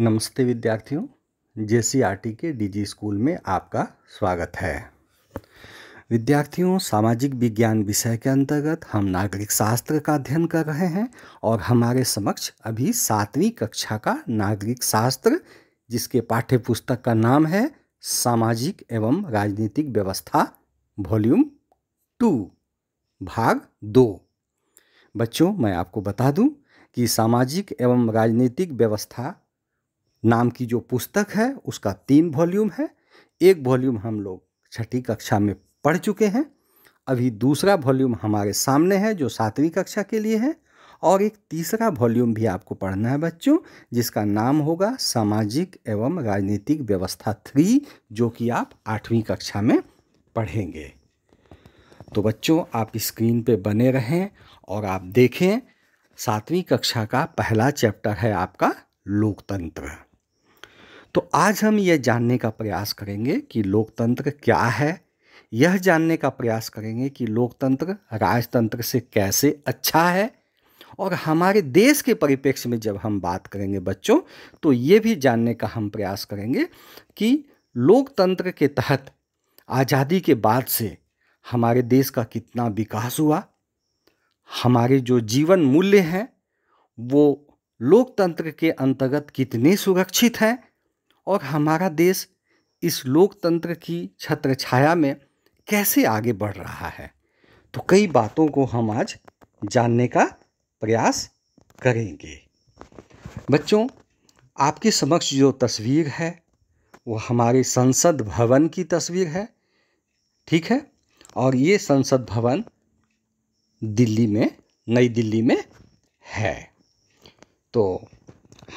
नमस्ते विद्यार्थियों जेसीआरटी के डीजी स्कूल में आपका स्वागत है विद्यार्थियों सामाजिक विज्ञान विषय के अंतर्गत हम नागरिक शास्त्र का अध्ययन कर रहे हैं और हमारे समक्ष अभी सातवीं कक्षा का नागरिक शास्त्र जिसके पाठ्य पुस्तक का नाम है सामाजिक एवं राजनीतिक व्यवस्था वॉल्यूम टू भाग दो बच्चों मैं आपको बता दूं कि सामाजिक एवं राजनीतिक व्यवस्था नाम की जो पुस्तक है उसका तीन वॉल्यूम है एक वॉल्यूम हम लोग छठी कक्षा में पढ़ चुके हैं अभी दूसरा वॉल्यूम हमारे सामने है जो सातवीं कक्षा के लिए है और एक तीसरा वॉल्यूम भी आपको पढ़ना है बच्चों जिसका नाम होगा सामाजिक एवं राजनीतिक व्यवस्था थ्री जो कि आप आठवीं कक्षा में पढ़ेंगे तो बच्चों आप स्क्रीन पे बने रहें और आप देखें सातवीं कक्षा का पहला चैप्टर है आपका लोकतंत्र तो आज हम ये जानने का प्रयास करेंगे कि लोकतंत्र क्या है यह जानने का प्रयास करेंगे कि लोकतंत्र राजतंत्र से कैसे अच्छा है और हमारे देश के परिप्रेक्ष्य में जब हम बात करेंगे बच्चों तो ये भी जानने का हम प्रयास करेंगे कि लोकतंत्र के तहत आज़ादी के बाद से हमारे देश का कितना विकास हुआ हमारे जो जीवन मूल्य हैं वो लोकतंत्र के अंतर्गत कितने सुरक्षित हैं और हमारा देश इस लोकतंत्र की छत्र छाया में कैसे आगे बढ़ रहा है तो कई बातों को हम आज जानने का प्रयास करेंगे बच्चों आपके समक्ष जो तस्वीर है वो हमारे संसद भवन की तस्वीर है ठीक है और ये संसद भवन दिल्ली में नई दिल्ली में है तो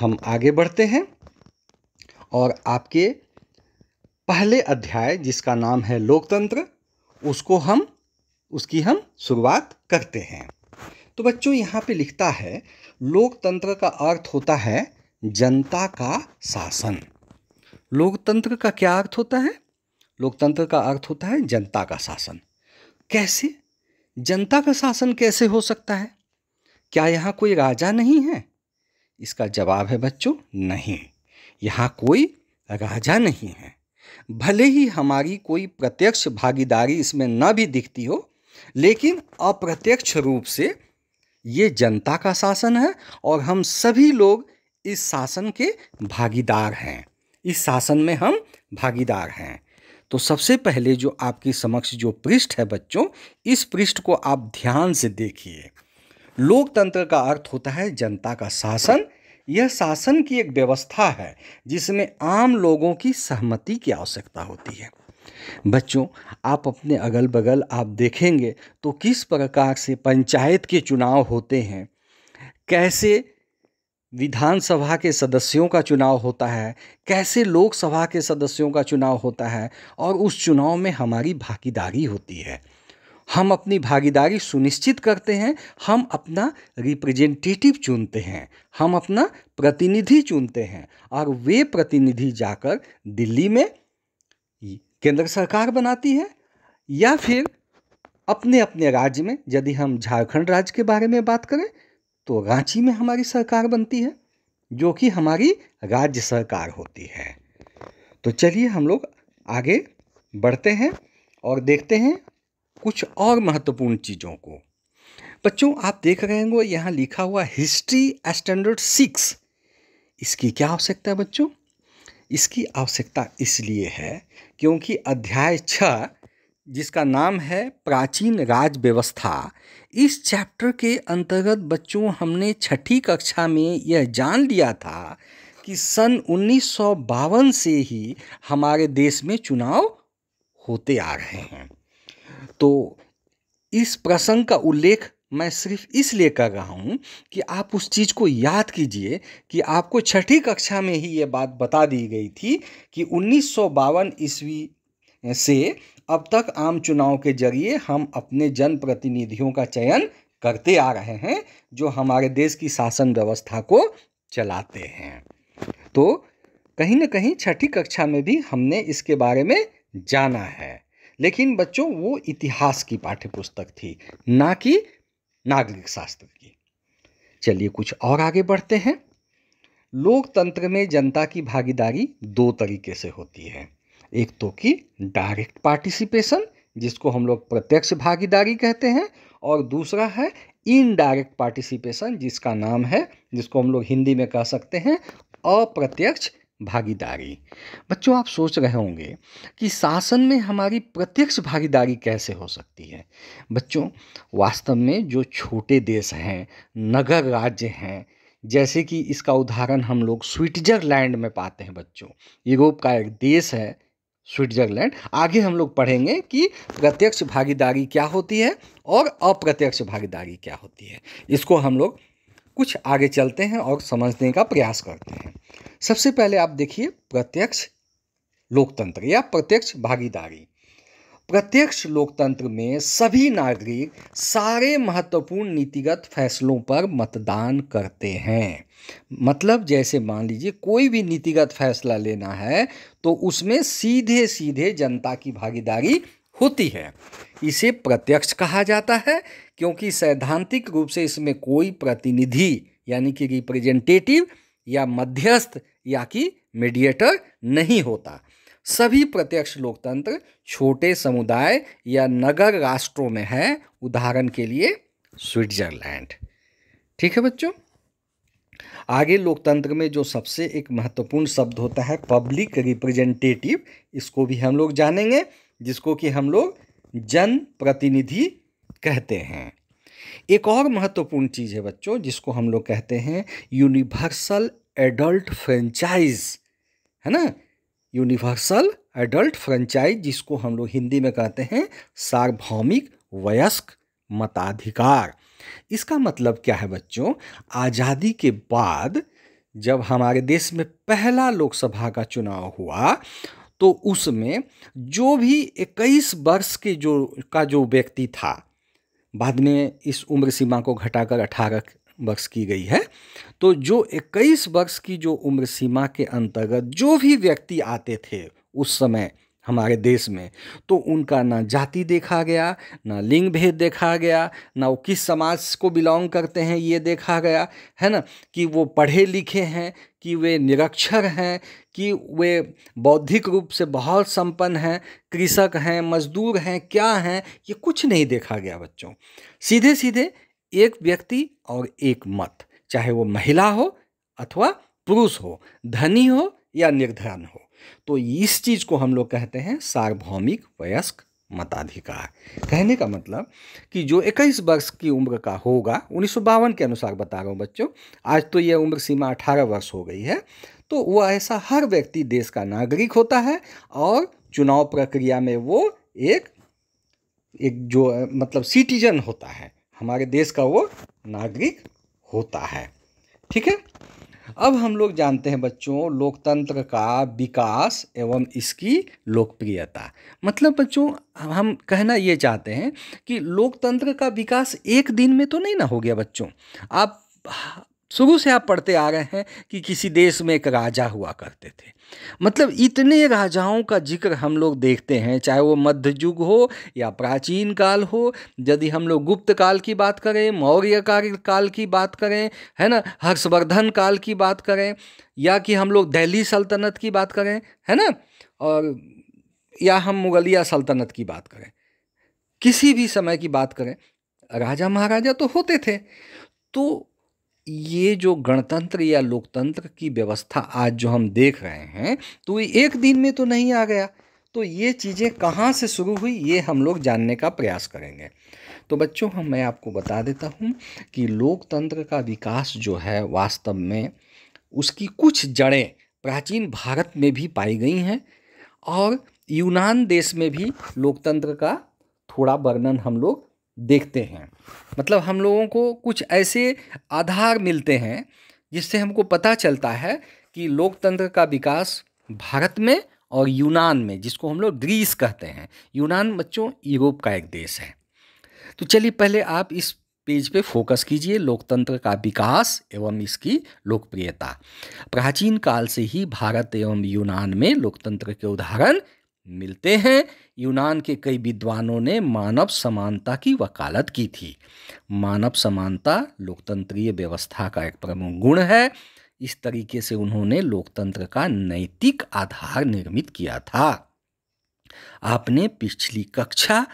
हम आगे बढ़ते हैं और आपके पहले अध्याय जिसका नाम है लोकतंत्र उसको हम उसकी हम शुरुआत करते हैं तो बच्चों यहाँ पे लिखता है लोकतंत्र का अर्थ होता है जनता का शासन लोकतंत्र का क्या अर्थ होता है लोकतंत्र का अर्थ होता है जनता का शासन कैसे जनता का शासन कैसे हो सकता है क्या यहाँ कोई राजा नहीं है इसका जवाब है बच्चों नहीं यहाँ कोई राजा नहीं है भले ही हमारी कोई प्रत्यक्ष भागीदारी इसमें न भी दिखती हो लेकिन अप्रत्यक्ष रूप से ये जनता का शासन है और हम सभी लोग इस शासन के भागीदार हैं इस शासन में हम भागीदार हैं तो सबसे पहले जो आपकी समक्ष जो पृष्ठ है बच्चों इस पृष्ठ को आप ध्यान से देखिए लोकतंत्र का अर्थ होता है जनता का शासन यह शासन की एक व्यवस्था है जिसमें आम लोगों की सहमति की आवश्यकता होती है बच्चों आप अपने अगल बगल आप देखेंगे तो किस प्रकार से पंचायत के चुनाव होते हैं कैसे विधानसभा के सदस्यों का चुनाव होता है कैसे लोकसभा के सदस्यों का चुनाव होता है और उस चुनाव में हमारी भागीदारी होती है हम अपनी भागीदारी सुनिश्चित करते हैं हम अपना रिप्रेजेंटेटिव चुनते हैं हम अपना प्रतिनिधि चुनते हैं और वे प्रतिनिधि जाकर दिल्ली में केंद्र सरकार बनाती है या फिर अपने अपने राज्य में यदि हम झारखंड राज्य के बारे में बात करें तो रांची में हमारी सरकार बनती है जो कि हमारी राज्य सरकार होती है तो चलिए हम लोग आगे बढ़ते हैं और देखते हैं कुछ और महत्वपूर्ण चीज़ों को बच्चों आप देख रहे होंगे यहाँ लिखा हुआ हिस्ट्री स्टैंडर्ड सिक्स इसकी क्या आवश्यकता है बच्चों इसकी आवश्यकता इसलिए है क्योंकि अध्याय छः जिसका नाम है प्राचीन राज व्यवस्था इस चैप्टर के अंतर्गत बच्चों हमने छठी कक्षा में यह जान लिया था कि सन उन्नीस से ही हमारे देश में चुनाव होते आ रहे हैं तो इस प्रसंग का उल्लेख मैं सिर्फ इसलिए कर रहा हूँ कि आप उस चीज़ को याद कीजिए कि आपको छठी कक्षा में ही ये बात बता दी गई थी कि उन्नीस ईस्वी से अब तक आम चुनाव के जरिए हम अपने जनप्रतिनिधियों का चयन करते आ रहे हैं जो हमारे देश की शासन व्यवस्था को चलाते हैं तो कहीं ना कहीं छठी कक्षा में भी हमने इसके बारे में जाना है लेकिन बच्चों वो इतिहास की पाठ्य पुस्तक थी ना कि नागरिक शास्त्र की चलिए कुछ और आगे बढ़ते हैं लोकतंत्र में जनता की भागीदारी दो तरीके से होती है एक तो कि डायरेक्ट पार्टिसिपेशन जिसको हम लोग प्रत्यक्ष भागीदारी कहते हैं और दूसरा है इनडायरेक्ट पार्टिसिपेशन जिसका नाम है जिसको हम लोग हिंदी में कह सकते हैं अप्रत्यक्ष भागीदारी बच्चों आप सोच रहे होंगे कि शासन में हमारी प्रत्यक्ष भागीदारी कैसे हो सकती है बच्चों वास्तव में जो छोटे देश हैं नगर राज्य हैं जैसे कि इसका उदाहरण हम लोग स्विट्जरलैंड में पाते हैं बच्चों यूरोप का एक देश है स्विट्जरलैंड आगे हम लोग पढ़ेंगे कि प्रत्यक्ष भागीदारी क्या होती है और अप्रत्यक्ष भागीदारी क्या होती है इसको हम लोग कुछ आगे चलते हैं और समझने का प्रयास करते हैं सबसे पहले आप देखिए प्रत्यक्ष लोकतंत्र या प्रत्यक्ष भागीदारी प्रत्यक्ष लोकतंत्र में सभी नागरिक सारे महत्वपूर्ण नीतिगत फैसलों पर मतदान करते हैं मतलब जैसे मान लीजिए कोई भी नीतिगत फैसला लेना है तो उसमें सीधे सीधे जनता की भागीदारी होती है इसे प्रत्यक्ष कहा जाता है क्योंकि सैद्धांतिक रूप से इसमें कोई प्रतिनिधि यानी कि रिप्रेजेंटेटिव या मध्यस्थ या कि मीडिएटर नहीं होता सभी प्रत्यक्ष लोकतंत्र छोटे समुदाय या नगर राष्ट्रों में है उदाहरण के लिए स्विट्जरलैंड ठीक है बच्चों आगे लोकतंत्र में जो सबसे एक महत्वपूर्ण शब्द होता है पब्लिक रिप्रेजेंटेटिव इसको भी हम लोग जानेंगे जिसको कि हम लोग जनप्रतिनिधि कहते हैं एक और महत्वपूर्ण चीज़ है बच्चों जिसको हम लोग कहते हैं यूनिवर्सल एडल्ट फ्रेंचाइज है ना यूनिवर्सल एडल्ट फ्रेंचाइज जिसको हम लोग हिंदी में कहते हैं सार्वभौमिक वयस्क मताधिकार इसका मतलब क्या है बच्चों आज़ादी के बाद जब हमारे देश में पहला लोकसभा का चुनाव हुआ तो उसमें जो भी इक्कीस वर्ष के जो का जो व्यक्ति था बाद में इस उम्र सीमा को घटाकर अठारह वर्ष की गई है तो जो 21 वर्ष की जो उम्र सीमा के अंतर्गत जो भी व्यक्ति आते थे उस समय हमारे देश में तो उनका ना जाति देखा गया ना लिंग भेद देखा गया ना वो किस समाज को बिलोंग करते हैं ये देखा गया है ना कि वो पढ़े लिखे हैं कि वे निरक्षर हैं कि वे बौद्धिक रूप से बहुत संपन्न हैं कृषक हैं मजदूर हैं क्या हैं ये कुछ नहीं देखा गया बच्चों सीधे सीधे एक व्यक्ति और एक मत चाहे वो महिला हो अथवा पुरुष हो धनी हो या निर्धन हो तो इस चीज़ को हम लोग कहते हैं सार्वभौमिक वयस्क मताधिकार कहने का मतलब कि जो 21 वर्ष की उम्र का होगा उन्नीस के अनुसार बता रहा हूँ बच्चों आज तो यह उम्र सीमा 18 वर्ष हो गई है तो वह ऐसा हर व्यक्ति देश का नागरिक होता है और चुनाव प्रक्रिया में वो एक एक जो मतलब सिटीजन होता है हमारे देश का वो नागरिक होता है ठीक है अब हम लोग जानते हैं बच्चों लोकतंत्र का विकास एवं इसकी लोकप्रियता मतलब बच्चों हम कहना ये चाहते हैं कि लोकतंत्र का विकास एक दिन में तो नहीं ना हो गया बच्चों आप शुरू से आप पढ़ते आ रहे हैं कि किसी देश में एक राजा हुआ करते थे मतलब इतने राजाओं का जिक्र हम लोग देखते हैं चाहे वो मध्य युग हो या प्राचीन काल हो यदि हम लोग गुप्त काल की बात करें मौर्य काल की बात करें है ना हर्षवर्धन काल की बात करें या कि हम लोग दिल्ली सल्तनत की बात करें है ना और या हम मुगलिया सल्तनत की बात करें किसी भी समय की बात करें राजा महाराजा तो होते थे तो ये जो गणतंत्र या लोकतंत्र की व्यवस्था आज जो हम देख रहे हैं तो ये एक दिन में तो नहीं आ गया तो ये चीज़ें कहाँ से शुरू हुई ये हम लोग जानने का प्रयास करेंगे तो बच्चों हम मैं आपको बता देता हूँ कि लोकतंत्र का विकास जो है वास्तव में उसकी कुछ जड़ें प्राचीन भारत में भी पाई गई हैं और यूनान देश में भी लोकतंत्र का थोड़ा वर्णन हम लोग देखते हैं मतलब हम लोगों को कुछ ऐसे आधार मिलते हैं जिससे हमको पता चलता है कि लोकतंत्र का विकास भारत में और यूनान में जिसको हम लोग ग्रीस कहते हैं यूनान बच्चों यूरोप का एक देश है तो चलिए पहले आप इस पेज पे फोकस कीजिए लोकतंत्र का विकास एवं इसकी लोकप्रियता प्राचीन काल से ही भारत एवं यूनान में लोकतंत्र के उदाहरण मिलते हैं यूनान के कई विद्वानों ने मानव समानता की वकालत की थी मानव समानता लोकतंत्रीय व्यवस्था का एक प्रमुख गुण है इस तरीके से उन्होंने लोकतंत्र का नैतिक आधार निर्मित किया था आपने पिछली कक्षा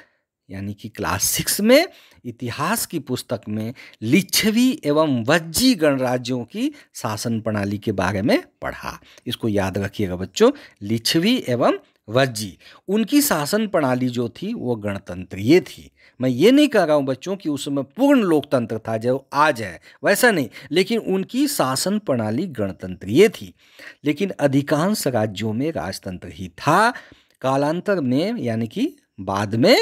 यानी कि क्लास सिक्स में इतिहास की पुस्तक में लिच्छवी एवं वज्जी गणराज्यों की शासन प्रणाली के बारे में पढ़ा इसको याद रखिएगा बच्चों लिच्छवी एवं वज्जी उनकी शासन प्रणाली जो थी वो गणतंत्रीय थी मैं ये नहीं कह रहा हूँ बच्चों कि उस समय पूर्ण लोकतंत्र था जो आज है वैसा नहीं लेकिन उनकी शासन प्रणाली गणतंत्रीय थी लेकिन अधिकांश राज्यों में राजतंत्र ही था कालांतर में यानी कि बाद में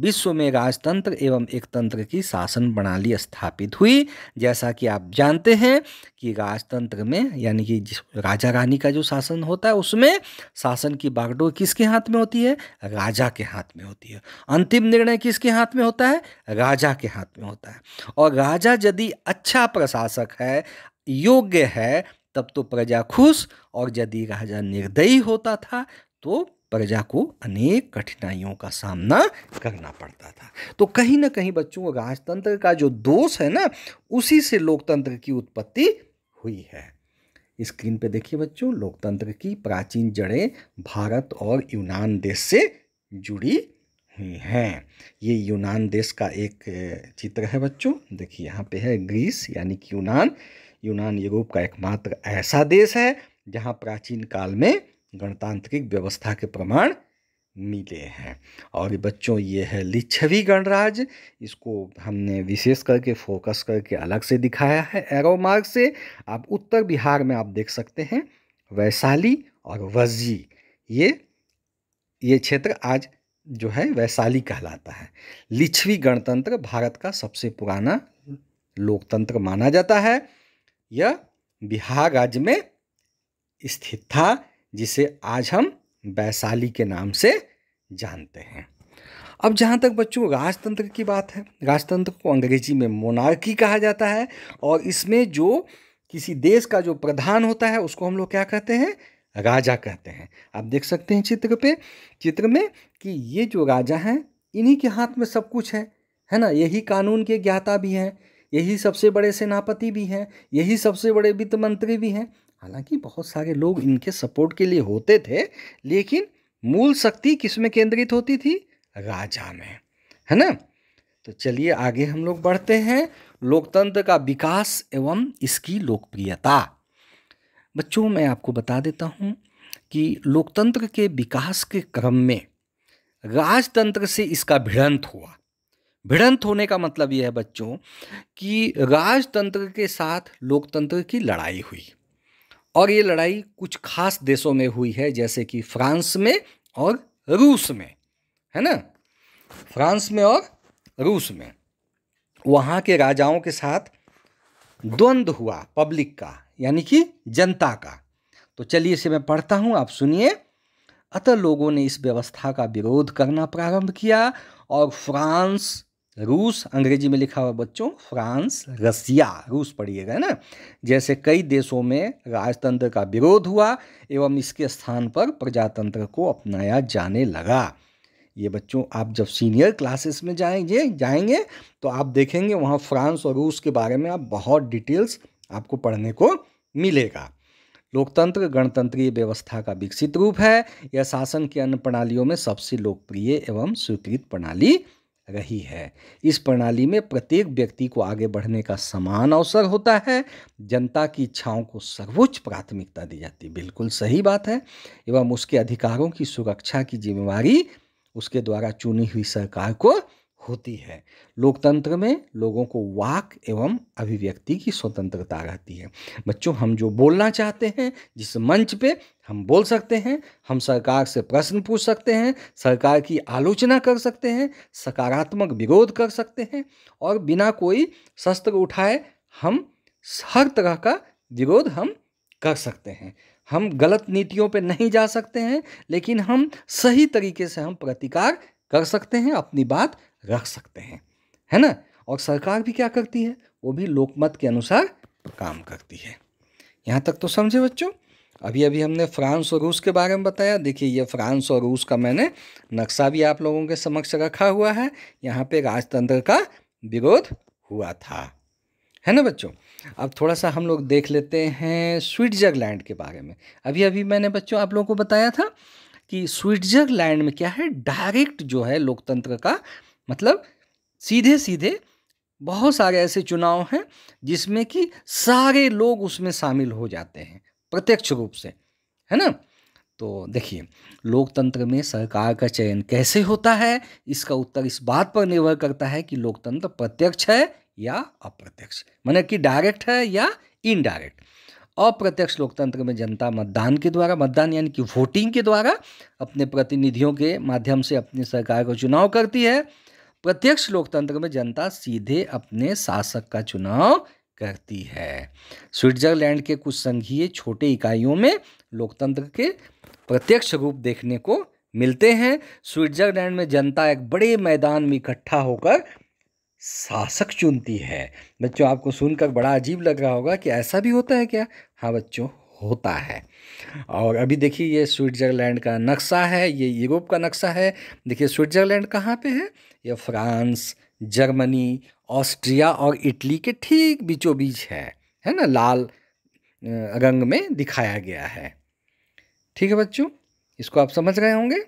विश्व में राजतंत्र एवं एक तंत्र की शासन प्रणाली स्थापित हुई जैसा कि आप जानते हैं कि राजतंत्र में यानी कि जिस राजा रानी का जो शासन होता है उसमें शासन की बागडोर किसके हाथ में होती है राजा के हाथ में होती है अंतिम निर्णय किसके हाथ में होता है राजा के हाथ में होता है और राजा यदि अच्छा प्रशासक है योग्य है तब तो प्रजा खुश और यदि राजा निर्दयी होता था तो प्रजा को अनेक कठिनाइयों का सामना करना पड़ता था तो कहीं ना कहीं बच्चों राजतंत्र का जो दोष है ना उसी से लोकतंत्र की उत्पत्ति हुई है स्क्रीन पे देखिए बच्चों लोकतंत्र की प्राचीन जड़ें भारत और यूनान देश से जुड़ी हुई हैं ये यूनान देश का एक चित्र है बच्चों देखिए यहाँ पे है ग्रीस यानी कि यूनान यूनान यूरोप का एकमात्र ऐसा देश है जहाँ प्राचीन काल में गणतांत्रिक व्यवस्था के प्रमाण मिले हैं और बच्चों ये है लिच्छवी गणराज इसको हमने विशेष करके फोकस करके अलग से दिखाया है एरो मार्ग से आप उत्तर बिहार में आप देख सकते हैं वैशाली और वजी ये ये क्षेत्र आज जो है वैशाली कहलाता है लिच्छवी गणतंत्र भारत का सबसे पुराना लोकतंत्र माना जाता है यह बिहार राज्य में स्थित था जिसे आज हम वैशाली के नाम से जानते हैं अब जहाँ तक बच्चों राजतंत्र की बात है राजतंत्र को अंग्रेजी में मोनार्की कहा जाता है और इसमें जो किसी देश का जो प्रधान होता है उसको हम लोग क्या कहते हैं राजा कहते हैं आप देख सकते हैं चित्र पे चित्र में कि ये जो राजा हैं इन्हीं के हाथ में सब कुछ है है ना यही कानून के ज्ञाता भी हैं यही सबसे बड़े सेनापति भी हैं यही सबसे बड़े वित्त मंत्री भी हैं हालांकि बहुत सारे लोग इनके सपोर्ट के लिए होते थे लेकिन मूल शक्ति किस में केंद्रित होती थी राजा में है ना तो चलिए आगे हम लोग बढ़ते हैं लोकतंत्र का विकास एवं इसकी लोकप्रियता बच्चों मैं आपको बता देता हूँ कि लोकतंत्र के विकास के क्रम में राजतंत्र से इसका भिड़ंत हुआ भिड़ंत होने का मतलब यह है बच्चों कि राजतंत्र के साथ लोकतंत्र की लड़ाई हुई और ये लड़ाई कुछ खास देशों में हुई है जैसे कि फ्रांस में और रूस में है ना फ्रांस में और रूस में वहाँ के राजाओं के साथ द्वंद्व हुआ पब्लिक का यानी कि जनता का तो चलिए इसे मैं पढ़ता हूँ आप सुनिए अतः लोगों ने इस व्यवस्था का विरोध करना प्रारंभ किया और फ्रांस रूस अंग्रेजी में लिखा हुआ बच्चों फ्रांस रसिया रूस पढ़िएगा ना जैसे कई देशों में राजतंत्र का विरोध हुआ एवं इसके स्थान पर प्रजातंत्र को अपनाया जाने लगा ये बच्चों आप जब सीनियर क्लासेस में जाएंगे जाएंगे तो आप देखेंगे वहाँ फ्रांस और रूस के बारे में आप बहुत डिटेल्स आपको पढ़ने को मिलेगा लोकतंत्र गणतंत्रीय व्यवस्था का विकसित रूप है यह शासन की अन्य प्रणालियों में सबसे लोकप्रिय एवं स्वीकृत प्रणाली रही है इस प्रणाली में प्रत्येक व्यक्ति को आगे बढ़ने का समान अवसर होता है जनता की इच्छाओं को सर्वोच्च प्राथमिकता दी जाती है बिल्कुल सही बात है एवं उसके अधिकारों की सुरक्षा की जिम्मेवारी उसके द्वारा चुनी हुई सरकार को होती है लोकतंत्र में लोगों को वाक एवं अभिव्यक्ति की स्वतंत्रता रहती है बच्चों हम जो बोलना चाहते हैं जिस मंच पे हम बोल सकते हैं हम सरकार से प्रश्न पूछ सकते हैं सरकार की आलोचना कर सकते हैं सकारात्मक विरोध कर सकते हैं और बिना कोई शस्त्र उठाए हम हर तरह का विरोध हम कर सकते हैं हम गलत नीतियों पे नहीं जा सकते हैं लेकिन हम सही तरीके से हम प्रतिकार कर सकते हैं अपनी बात रख सकते हैं है ना और सरकार भी क्या करती है वो भी लोकमत के अनुसार काम करती है यहाँ तक तो समझे बच्चों अभी अभी हमने फ्रांस और रूस के बारे में बताया देखिए ये फ्रांस और रूस का मैंने नक्शा भी आप लोगों के समक्ष रखा हुआ है यहाँ पे राजतंत्र का विरोध हुआ था है ना बच्चों अब थोड़ा सा हम लोग देख लेते हैं स्विट्जरलैंड के बारे में अभी अभी मैंने बच्चों आप लोगों को बताया था कि स्विट्जरलैंड में क्या है डायरेक्ट जो है लोकतंत्र का मतलब सीधे सीधे बहुत सारे ऐसे चुनाव हैं जिसमें कि सारे लोग उसमें शामिल हो जाते हैं प्रत्यक्ष रूप से है ना तो देखिए लोकतंत्र में सरकार का चयन कैसे होता है इसका उत्तर इस बात पर निर्भर करता है कि लोकतंत्र प्रत्यक्ष है या अप्रत्यक्ष मैंने कि डायरेक्ट है या इनडायरेक्ट अप्रत्यक्ष लोकतंत्र में जनता मतदान के द्वारा मतदान यानी कि वोटिंग के द्वारा अपने प्रतिनिधियों के माध्यम से अपनी सरकार को चुनाव करती है प्रत्यक्ष लोकतंत्र में जनता सीधे अपने शासक का चुनाव करती है स्विट्जरलैंड के कुछ संघीय छोटे इकाइयों में लोकतंत्र के प्रत्यक्ष रूप देखने को मिलते हैं स्विट्जरलैंड में जनता एक बड़े मैदान में इकट्ठा होकर शासक चुनती है बच्चों आपको सुनकर बड़ा अजीब लग रहा होगा कि ऐसा भी होता है क्या हाँ बच्चों होता है और अभी देखिए ये स्विट्ज़रलैंड का नक्शा है ये यूरोप का नक्शा है देखिए स्विट्ज़रलैंड कहाँ पे है ये फ्रांस जर्मनी ऑस्ट्रिया और इटली के ठीक बीचों बीच है है ना लाल रंग में दिखाया गया है ठीक है बच्चों इसको आप समझ गए होंगे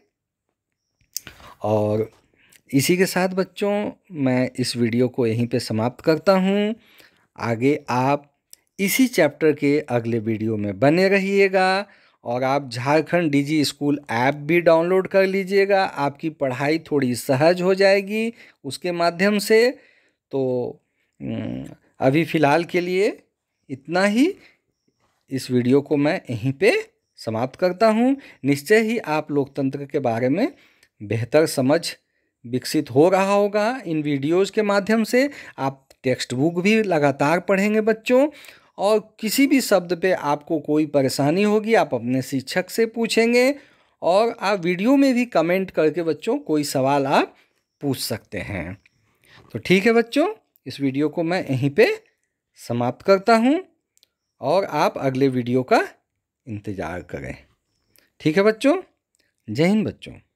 और इसी के साथ बच्चों मैं इस वीडियो को यहीं पे समाप्त करता हूँ आगे आप इसी चैप्टर के अगले वीडियो में बने रहिएगा और आप झारखंड डीजी स्कूल ऐप भी डाउनलोड कर लीजिएगा आपकी पढ़ाई थोड़ी सहज हो जाएगी उसके माध्यम से तो अभी फ़िलहाल के लिए इतना ही इस वीडियो को मैं यहीं पे समाप्त करता हूँ निश्चय ही आप लोकतंत्र के बारे में बेहतर समझ विकसित हो रहा होगा इन वीडियोज़ के माध्यम से आप टेक्स्ट बुक भी लगातार पढ़ेंगे बच्चों और किसी भी शब्द पे आपको कोई परेशानी होगी आप अपने शिक्षक से पूछेंगे और आप वीडियो में भी कमेंट करके बच्चों कोई सवाल आप पूछ सकते हैं तो ठीक है बच्चों इस वीडियो को मैं यहीं पे समाप्त करता हूँ और आप अगले वीडियो का इंतज़ार करें ठीक है बच्चों जय हिंद बच्चों